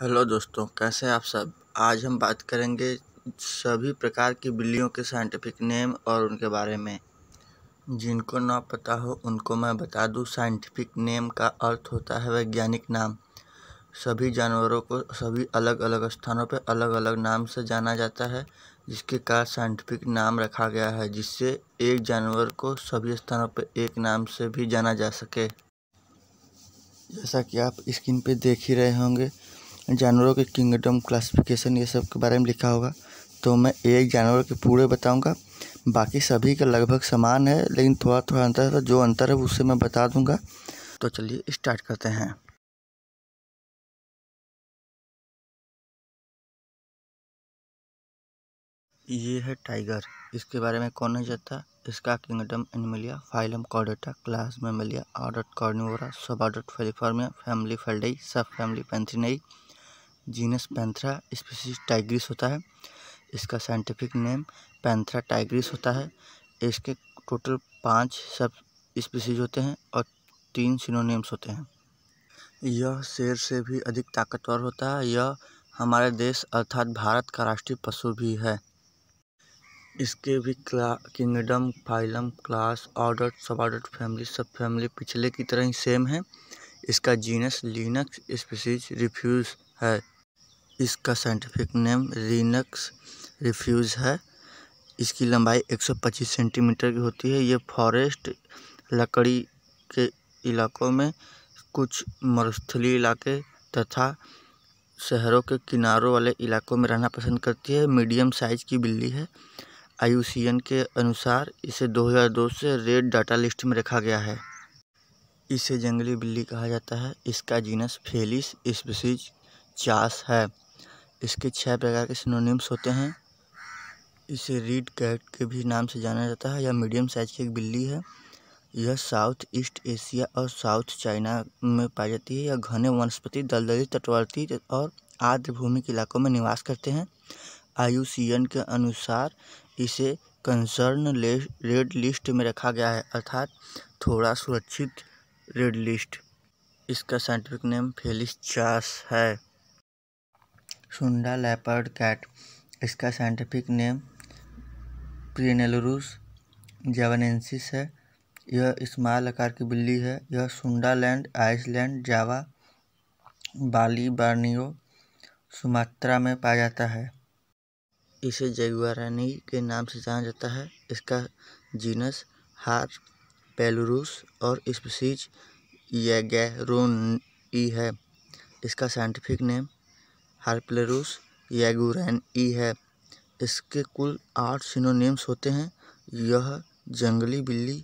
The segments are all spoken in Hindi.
हेलो दोस्तों कैसे हैं आप सब आज हम बात करेंगे सभी प्रकार की बिल्लियों के साइंटिफिक नेम और उनके बारे में जिनको ना पता हो उनको मैं बता दूं साइंटिफिक नेम का अर्थ होता है वैज्ञानिक नाम सभी जानवरों को सभी अलग अलग स्थानों पर अलग अलग नाम से जाना जाता है जिसके कारण साइंटिफिक नाम रखा गया है जिससे एक जानवर को सभी स्थानों पर एक नाम से भी जाना जा सके जैसा कि आप स्क्रीन पे देख ही रहे होंगे जानवरों के किंगडम क्लासिफिकेशन ये सब के बारे में लिखा होगा तो मैं एक जानवर के पूरे बताऊंगा बाकी सभी का लगभग समान है लेकिन थोड़ा थोड़ा अंतर है जो अंतर है उससे मैं बता दूंगा तो चलिए स्टार्ट करते हैं ये है टाइगर इसके बारे में कौन नहीं जाता इसका kingdom Animalia phylum Chordata class Mammalia order Carnivora suborder Feliformia family Felidae subfamily Pantherinae genus Panthera species tigris होता है इसका साइंटिफिक नेम पैंथरा टाइग्रिस होता है इसके टोटल पाँच सब स्पीसीज होते हैं और तीन सिनोनेम्स होते हैं यह शेर से भी अधिक ताकतवर होता है यह हमारे देश अर्थात भारत का राष्ट्रीय पशु भी है इसके भी kingdom phylum class order suborder family subfamily पिछले की तरह ही सेम है इसका जीनस लिनक्स स्पीसीज रिफ्यूज है इसका साइंटिफिक नेम रीनक्स रिफ्यूज है इसकी लंबाई 125 सेंटीमीटर की होती है ये फॉरेस्ट लकड़ी के इलाकों में कुछ मरुस्थली इलाके तथा शहरों के किनारों वाले इलाकों में रहना पसंद करती है मीडियम साइज की बिल्ली है आई के अनुसार इसे 2002 से रेड डाटा लिस्ट में रखा गया है इसे जंगली बिल्ली कहा जाता है इसका जीनस फेलिस स्पेसिज चास है इसके छः प्रकार के सिनोनिम्स होते हैं इसे रीड कैट के भी नाम से जाना जाता है यह मीडियम साइज की एक बिल्ली है यह साउथ ईस्ट एशिया और साउथ चाइना में पाई जाती है यह घने वनस्पति दलदली तटवर्ती और आर्द्र भूमि के इलाकों में निवास करते हैं आई के अनुसार इसे कंसर्न रेड लिस्ट में रखा गया है अर्थात थोड़ा सुरक्षित रेड लिस्ट इसका साइंटिफिक नेम फेलिस चास है सुंडा लेपर्ड कैट इसका साइंटिफिक नेम प्रिनेलरूस जावानेंसिस है यह स्मॉल आकार की बिल्ली है यह Sundaland island Java Bali Borneo Sumatra में पाया जाता है इसे जगुआरानी के नाम से जाना जाता है इसका जीनस हार पेलरूस और स्पीसीज येगेरोनी है इसका साइंटिफिक नेम हारप्लेरूस यागुरैन ई है इसके कुल आठ सिनोनिम्स होते हैं यह जंगली बिल्ली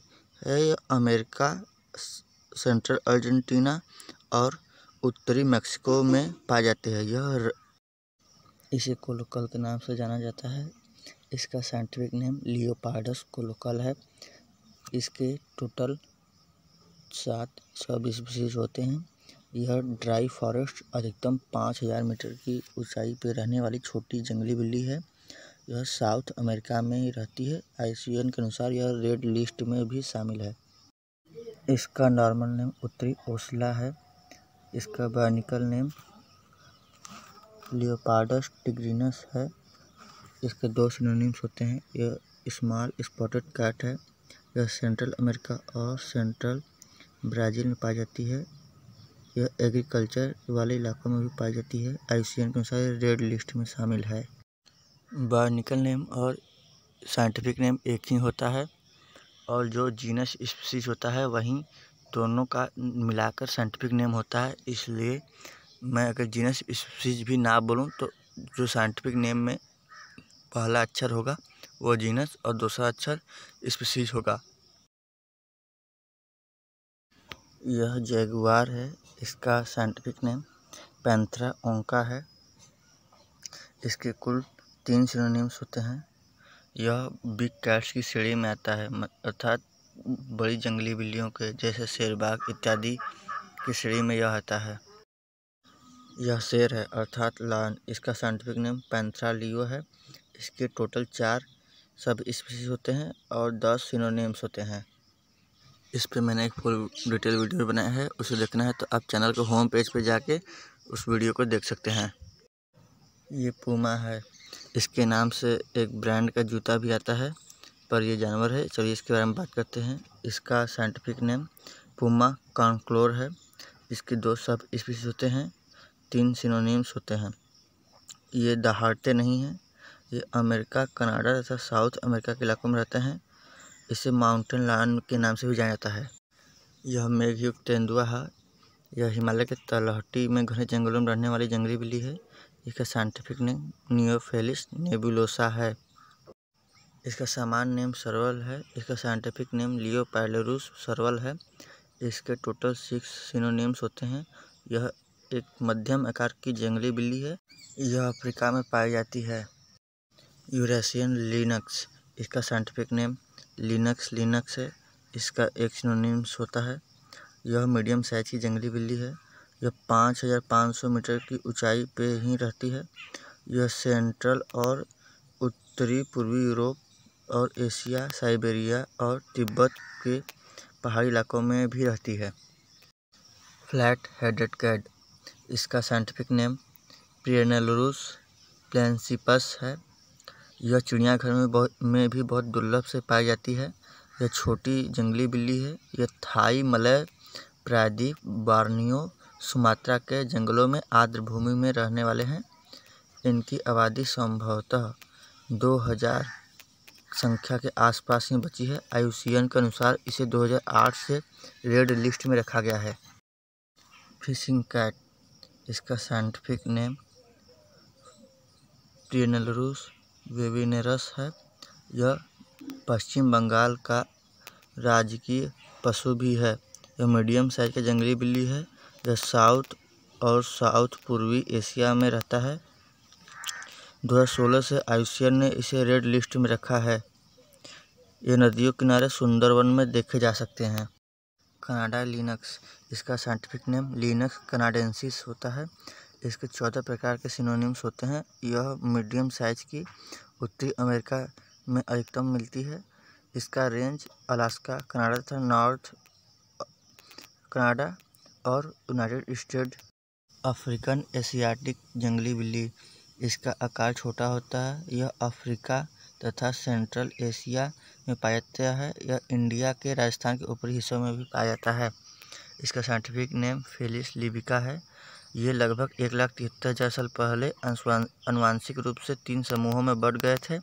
है यह अमेरिका सेंट्रल अर्जेंटीना और उत्तरी मेक्सिको में पाए जाते हैं यह इसे कोलोकल के नाम से जाना जाता है इसका साइंटिफिक नेम लियोपार्डस कोलोकल है इसके टोटल सात सौ बीस स्पीसीज होते हैं यह ड्राई फॉरेस्ट अधिकतम पाँच हज़ार मीटर की ऊंचाई पर रहने वाली छोटी जंगली बिल्ली है यह साउथ अमेरिका में ही रहती है आई सी एन के अनुसार यह रेड लिस्ट में भी शामिल है इसका नॉर्मल नेम उत्तरी ओसला है इसका बॉनिकल नेम लियोपार्डस टिग्रीनस है इसके दो सिनोनिम्स होते हैं यह स्मॉल स्पॉटेड कैट है यह सेंट्रल अमेरिका और सेंट्रल ब्राज़ील में पाई जाती है यह एग्रीकल्चर वाले इलाकों में भी पाई जाती है आई के अनुसार रेड लिस्ट में शामिल है बायोनिकल नेम और साइंटिफिक नेम एक ही होता है और जो जीनस स्पीसीज होता है वहीं दोनों का मिलाकर साइंटिफिक नेम होता है इसलिए मैं अगर जीनस स्पीसीज भी ना बोलूँ तो जो साइंटिफिक नेम में पहला अक्षर होगा वो जीनस और दूसरा अक्षर स्पीसीज होगा यह जैगुआर है इसका साइंटिफिक नेम पैंथरा ओंका है इसके कुल तीन सिनोनिम्स होते हैं यह बिग कैट्स की श्रेणी में आता है अर्थात बड़ी जंगली बिल्लियों के जैसे शेरबाग इत्यादि की श्रेणी में यह आता है यह शेर है अर्थात लान इसका साइंटिफिक नेम पैंथरा लियो है इसके टोटल चार सब स्पीसीज होते हैं और दस सिनोनिम्स होते हैं इस पे मैंने एक फुल डिटेल वीडियो बनाया है उसे देखना है तो आप चैनल के होम पेज पे जाके उस वीडियो को देख सकते हैं ये पूमा है इसके नाम से एक ब्रांड का जूता भी आता है पर ये जानवर है चलिए इसके बारे में बात करते हैं इसका साइंटिफिक नेम पूमा कॉन्क्लोर है इसके दो सब स्पीसीज होते हैं तीन सिनोनिम्स होते हैं ये दहाड़ते नहीं हैं ये अमेरिका कनाडा तथा साउथ अमेरिका के इलाकों में रहते हैं इसे माउंटेन लान के नाम से भी जाना जाता है यह मेघयुक्त तेंदुआ है यह हिमालय के तलहटी में घने जंगलों में रहने वाली जंगली बिल्ली है इसका साइंटिफिक नेम नियोफेलिस नेबुलोसा है इसका सामान्य नेम सरवल है इसका साइंटिफिक नेम लियो पैलरूस सरवल है इसके टोटल सिक्स सिनोनेम्स होते हैं यह एक मध्यम आकार की जंगली बिल्ली है यह अफ्रीका में पाई जाती है यूरेशियन लिनक्स इसका साइंटिफिक नेम लिनक्स लिनक्स है इसका एक सिनोनिम्स होता है यह मीडियम साइज की जंगली बिल्ली है यह पाँच हज़ार पाँच सौ मीटर की ऊंचाई पे ही रहती है यह सेंट्रल और उत्तरी पूर्वी यूरोप और एशिया साइबेरिया और तिब्बत के पहाड़ी इलाकों में भी रहती है फ्लैट हेडेड कैड इसका साइंटिफिक नेम प्रियनलुरुस प्लेंसिपस है यह चिड़ियाघर में बहुत में भी बहुत दुर्लभ से पाई जाती है यह छोटी जंगली बिल्ली है यह थाई मलय प्रायद्वीप बार्नियो सुमात्रा के जंगलों में आर्द्र भूमि में रहने वाले हैं इनकी आबादी संभवतः दो हज़ार संख्या के आसपास ही बची है आयुसीएन के अनुसार इसे 2008 से रेड लिस्ट में रखा गया है फिशिंग कैट इसका साइंटिफिक नेम ट्रिनलरूस वेविनेरस है यह पश्चिम बंगाल का राजकीय पशु भी है यह मीडियम साइज का जंगली बिल्ली है यह साउथ और साउथ पूर्वी एशिया में रहता है 2016 से आई ने इसे रेड लिस्ट में रखा है ये नदियों किनारे सुंदरवन में देखे जा सकते हैं कनाडा लिनक्स इसका साइंटिफिक नेम लिनक्स कनाडेंसिस होता है इसके चौदह प्रकार के सिनोनिम्स होते हैं यह मीडियम साइज की उत्तरी अमेरिका में अधिकतम मिलती है इसका रेंज अलास्का कनाडा तथा नॉर्थ कनाडा और यूनाइटेड स्टेट अफ्रीकन एशियाटिक जंगली बिल्ली इसका आकार छोटा होता है यह अफ्रीका तथा सेंट्रल एशिया में पाया जाता है यह इंडिया के राजस्थान के ऊपरी हिस्सों में भी पाया जाता है इसका साइंटिफिक नेम फेलिस लिबिका है ये लगभग एक लाख तिहत्तर हज़ार साल पहले अनुवांशिक रूप से तीन समूहों में बढ़ गए थे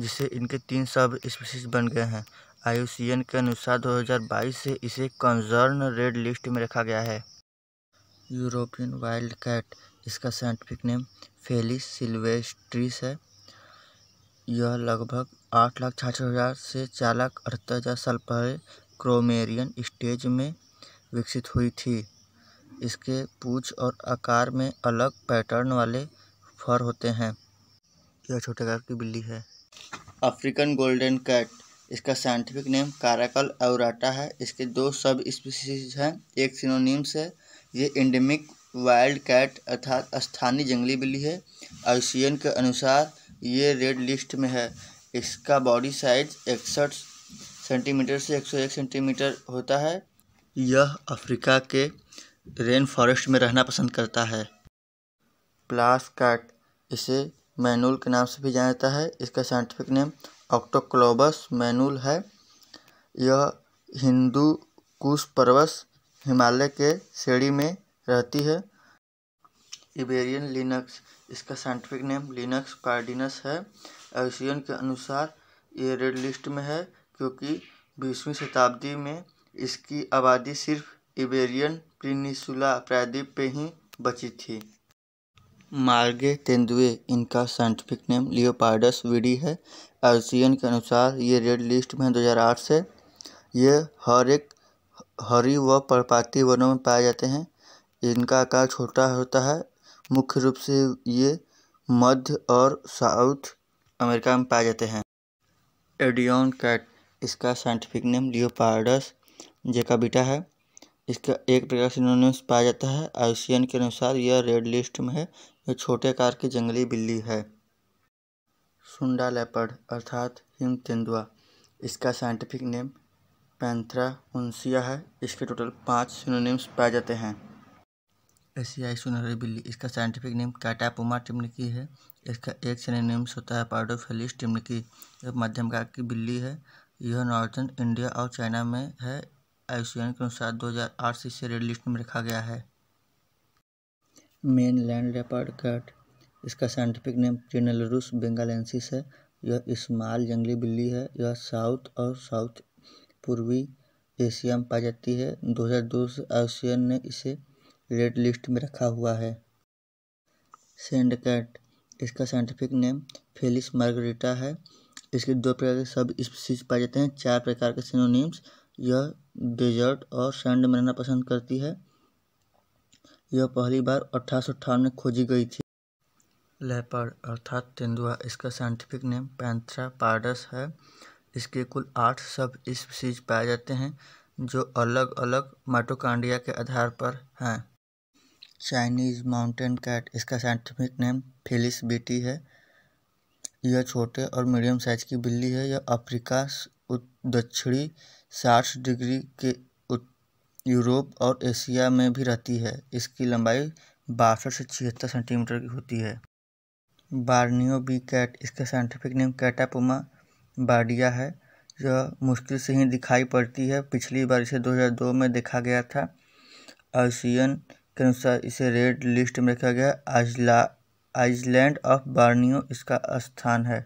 जिससे इनके तीन सब स्पीसीज बन गए हैं आई के अनुसार 2022 से इसे कंजर्न रेड लिस्ट में रखा गया है यूरोपियन वाइल्ड कैट इसका साइंटिफिक नेम फेलिस सिल्वेस्ट्रिस है यह लगभग आठ लाख छाछठ हज़ार से चार लाख अठहत्तर हज़ार साल पहले क्रोमेरियन स्टेज में विकसित हुई थी इसके पूछ और आकार में अलग पैटर्न वाले फर होते हैं यह छोटे घर की बिल्ली है अफ्रीकन गोल्डन कैट इसका साइंटिफिक नेम काराकल एवराटा है इसके दो सब स्पीसीज हैं एक सिनोनिम्स है ये इंडेमिक वाइल्ड कैट अर्थात स्थानीय जंगली बिल्ली है आईसीएन के अनुसार ये रेड लिस्ट में है इसका बॉडी साइज इकसठ सेंटीमीटर से 101 सेंटीमीटर होता है यह अफ्रीका के रेन फॉरेस्ट में रहना पसंद करता है प्लास कैट इसे मैनूल के नाम से भी जाना जाता है इसका साइंटिफिक नेम ऑक्टोक्लोबस मैनूल है यह हिंदू कुश पर्वस हिमालय के श्रेणी में रहती है इबेरियन लिनक्स इसका साइंटिफिक नेम लिनक्स कार्डिनस है एशियन के अनुसार ये रेड लिस्ट में है क्योंकि बीसवीं शताब्दी में इसकी आबादी सिर्फ इबेरियन पिनिसुला प्रायद्वीप पे ही बची थी मार्गे तेंदुए इनका साइंटिफिक नेम लियोपार्डस विडी है आईसीएन के अनुसार ये रेड लिस्ट में 2008 से ये हर एक हरी व पर्पाती वनों में पाए जाते हैं इनका आकार छोटा होता है मुख्य रूप से ये मध्य और साउथ अमेरिका में पाए जाते हैं एडियन कैट इसका साइंटिफिक नेम लियोपार्डस बीटा है इसका एक प्रकार से सिनोनिम्स पाया जाता है आई के अनुसार यह रेड लिस्ट में है यह छोटे आकार की जंगली बिल्ली है सुंडा लेपर्ड अर्थात हिम तेंदुआ इसका साइंटिफिक नेम पैंथ्रा उन्सिया है इसके टोटल पाँच सिनोनिम्स पाए जाते हैं एशियाई सुनहरी बिल्ली इसका साइंटिफिक नेम कैटापुमा टिमनिकी है इसका एक सिनोनिम्स होता है पार्डोफेलिस टिमनिकी यह मध्यम का की बिल्ली है यह नॉर्थन इंडिया और चाइना में है आईसीएन के अनुसार 2008 से इसे रेड लिस्ट में रखा गया है मेन लैंड लेपर्ड कैट इसका साइंटिफिक नेम ट्रिनलरूस बेंगालेंसिस है यह इस्माल जंगली बिल्ली है यह साउथ और साउथ पूर्वी एशिया में पाई जाती है 2002 से आईसीएन ने इसे रेड लिस्ट में रखा हुआ है सेंड कैट इसका साइंटिफिक नेम फेलिस मार्गरेटा है इसके दो प्रकार के सब स्पीसीज पाए जाते हैं चार प्रकार के सिनोनिम्स यह डेजर्ट और सैंड में रहना पसंद करती है यह पहली बार अठारह सौ में खोजी गई थी लेपर्ड अर्थात तेंदुआ इसका साइंटिफिक नेम पैंथ्रा पार्डस है इसके कुल आठ सब स्पीसीज पाए जाते हैं जो अलग अलग माइटोकांडिया के आधार पर हैं चाइनीज़ माउंटेन कैट इसका साइंटिफिक नेम फिलिस बीटी है यह छोटे और मीडियम साइज की बिल्ली है यह अफ्रीका दक्षिणी साठ डिग्री के यूरोप और एशिया में भी रहती है इसकी लंबाई बासठ से छिहत्तर सेंटीमीटर की होती है बार्नियो बी कैट इसका साइंटिफिक नेम कैटापुमा बार्डिया है यह मुश्किल से ही दिखाई पड़ती है पिछली बार इसे 2002 में देखा गया था आशियन के अनुसार इसे रेड लिस्ट में रखा गया आइजला आइजलैंड ऑफ बार्नियो इसका स्थान है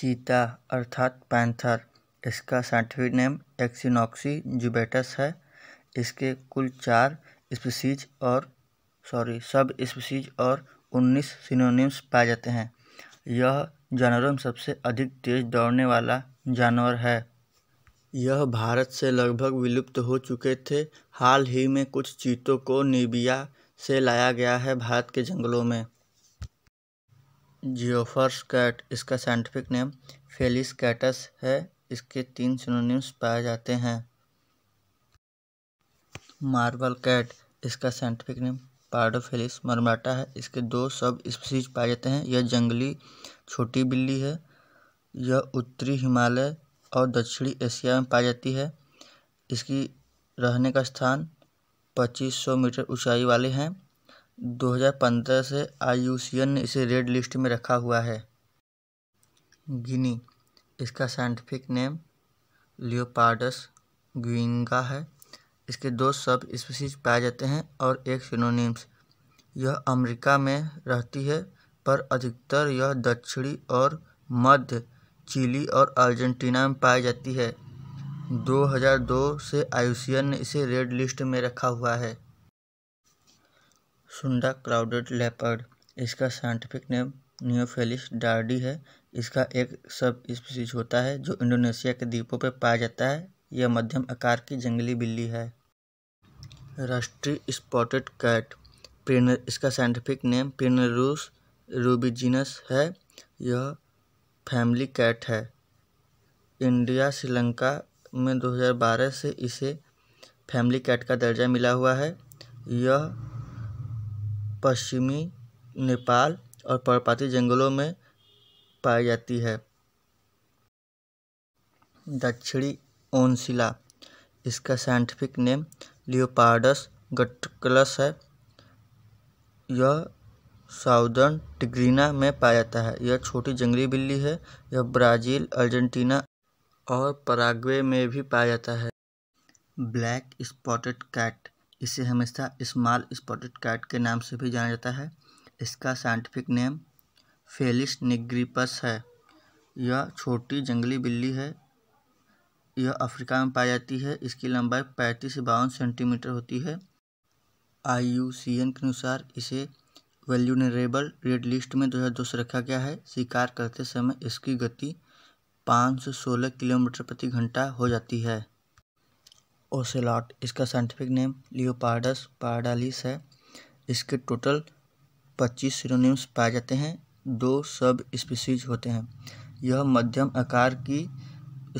चीता अर्थात पैंथर इसका साइंटिफिक नेम एक्सिनॉक्सी जुबेटस है इसके कुल चार स्पीसीज और सॉरी सब स्पीसीज और उन्नीस सिनोनिम्स पाए जाते हैं यह जानवरों में सबसे अधिक तेज दौड़ने वाला जानवर है यह भारत से लगभग विलुप्त हो चुके थे हाल ही में कुछ चीतों को नीबिया से लाया गया है भारत के जंगलों में जियोफर्स कैट इसका साइंटिफिक नेम फेलिस कैटस है इसके तीन सिनोनिम्स पाए जाते हैं मार्बल कैट इसका साइंटिफिक नेम पार्डोफेलिस मरमाटा है इसके दो सब स्पीसीज पाए जाते हैं यह जंगली छोटी बिल्ली है यह उत्तरी हिमालय और दक्षिणी एशिया में पाई जाती है इसकी रहने का स्थान 2500 मीटर ऊंचाई वाले हैं 2015 से आई ने इसे रेड लिस्ट में रखा हुआ है गिनी इसका साइंटिफिक नेम लियोपार्डस ग्विंगा है इसके दो सब स्पीसीज पाए जाते हैं और एक सिनोनिम्स यह अमेरिका में रहती है पर अधिकतर यह दक्षिणी और मध्य चिली और अर्जेंटीना में पाई जाती है 2002 से आयुषियन ने इसे रेड लिस्ट में रखा हुआ है सुंडा क्लाउडेड लेपर्ड इसका साइंटिफिक नेम न्योफेलिस डार्डी है इसका एक सब स्पीसीज होता है जो इंडोनेशिया के द्वीपों पर पाया जाता है यह मध्यम आकार की जंगली बिल्ली है राष्ट्रीय स्पॉटेड कैट पेन इसका साइंटिफिक नेम पेनरूस रूबिजिनस है यह फैमिली कैट है इंडिया श्रीलंका में 2012 से इसे फैमिली कैट का दर्जा मिला हुआ है यह पश्चिमी नेपाल और पर्वपाती जंगलों में पाई जाती है दक्षिणी ओनशिला इसका साइंटिफिक नेम लियोपार्डस गटकलस है यह साउदर्न टिग्रीना में पाया जाता है यह छोटी जंगली बिल्ली है यह ब्राज़ील अर्जेंटीना और पराग्वे में भी पाया जाता है ब्लैक स्पॉटेड कैट इसे हमेशा स्मॉल स्पॉटेड कैट के नाम से भी जाना जाता है इसका साइंटिफिक नेम फेलिस निग्रीपस है यह छोटी जंगली बिल्ली है यह अफ्रीका में पाई जाती है इसकी लंबाई पैंतीस से बावन सेंटीमीटर होती है आई के अनुसार इसे वेल्यूनरेबल रेड लिस्ट में दो हज़ार दो से रखा गया है शिकार करते समय इसकी गति पाँच सौ सोलह किलोमीटर प्रति घंटा हो जाती है ओसेलॉट इसका साइंटिफिक नेम लियोपार्डस पार्डालिस है इसके टोटल पच्चीस सिरोनिम्स पाए जाते हैं दो सब स्पीसीज होते हैं यह मध्यम आकार की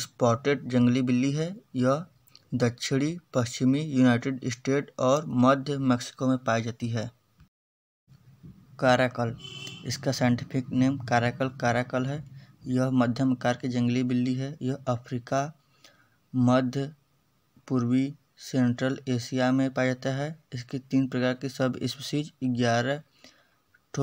स्पॉटेड जंगली बिल्ली है यह दक्षिणी पश्चिमी यूनाइटेड स्टेट और मध्य मेक्सिको में पाई जाती है काराकल इसका साइंटिफिक नेम काराकल काराकल है यह मध्यम आकार की जंगली बिल्ली है यह अफ्रीका मध्य पूर्वी सेंट्रल एशिया में पाया जाता है इसकी तीन प्रकार की सब स्पीसीज ग्यारह